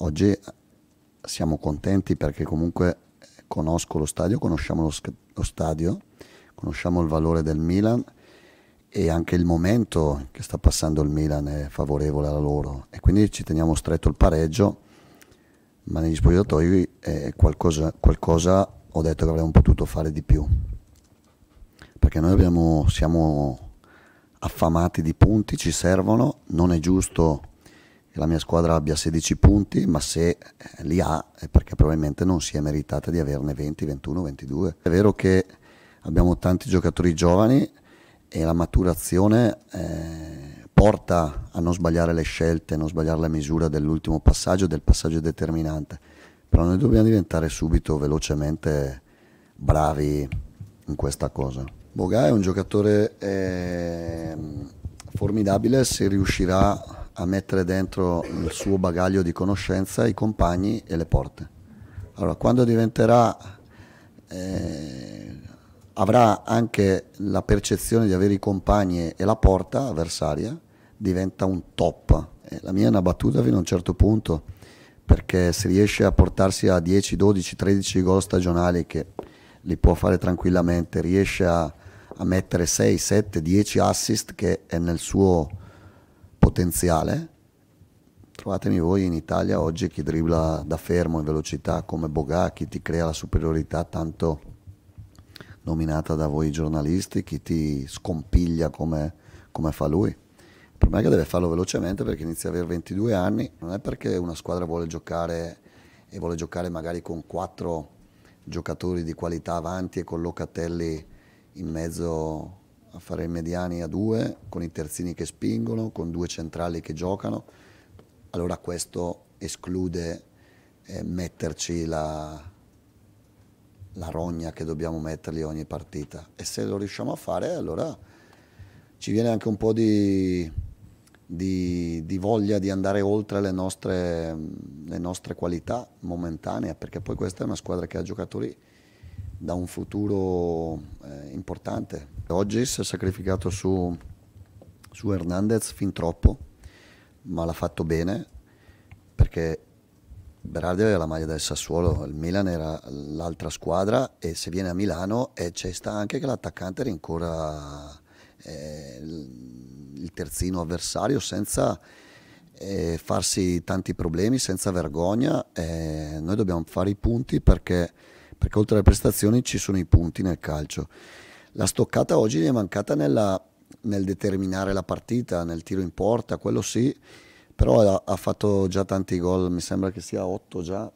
Oggi siamo contenti perché comunque conosco lo stadio, conosciamo lo, lo stadio, conosciamo il valore del Milan e anche il momento che sta passando il Milan è favorevole a loro e quindi ci teniamo stretto il pareggio ma negli spogliatoi eh, qualcosa, qualcosa, ho detto che avremmo potuto fare di più perché noi abbiamo, siamo affamati di punti, ci servono, non è giusto che la mia squadra abbia 16 punti, ma se eh, li ha è perché probabilmente non si è meritata di averne 20, 21, 22. È vero che abbiamo tanti giocatori giovani e la maturazione eh, porta a non sbagliare le scelte, a non sbagliare la misura dell'ultimo passaggio, del passaggio determinante, però noi dobbiamo diventare subito, velocemente bravi in questa cosa. Boga è un giocatore eh, formidabile se riuscirà a a mettere dentro il suo bagaglio di conoscenza i compagni e le porte. Allora, quando diventerà, eh, avrà anche la percezione di avere i compagni e la porta avversaria, diventa un top. Eh, la mia è una battuta fino a un certo punto, perché se riesce a portarsi a 10, 12, 13 gol stagionali, che li può fare tranquillamente, riesce a, a mettere 6, 7, 10 assist, che è nel suo potenziale. Trovatemi voi in Italia oggi chi dribbla da fermo in velocità come Bogà, chi ti crea la superiorità tanto nominata da voi giornalisti, chi ti scompiglia come, come fa lui. Il problema è che deve farlo velocemente perché inizia ad avere 22 anni, non è perché una squadra vuole giocare e vuole giocare magari con quattro giocatori di qualità avanti e con Locatelli in mezzo a fare i mediani a due, con i terzini che spingono, con due centrali che giocano, allora questo esclude eh, metterci la, la rogna che dobbiamo mettergli ogni partita. E se lo riusciamo a fare, allora ci viene anche un po' di, di, di voglia di andare oltre le nostre, le nostre, qualità momentanee, perché poi questa è una squadra che ha giocatori da un futuro eh, importante. Oggi si è sacrificato su, su Hernandez fin troppo, ma l'ha fatto bene perché Berardi aveva la maglia del Sassuolo, il Milan era l'altra squadra e se viene a Milano eh, c'è sta anche che l'attaccante rincorra eh, il terzino avversario senza eh, farsi tanti problemi, senza vergogna. noi dobbiamo fare i punti perché, perché oltre alle prestazioni ci sono i punti nel calcio. La stoccata oggi gli è mancata nella, nel determinare la partita, nel tiro in porta, quello sì, però ha, ha fatto già tanti gol, mi sembra che sia 8 già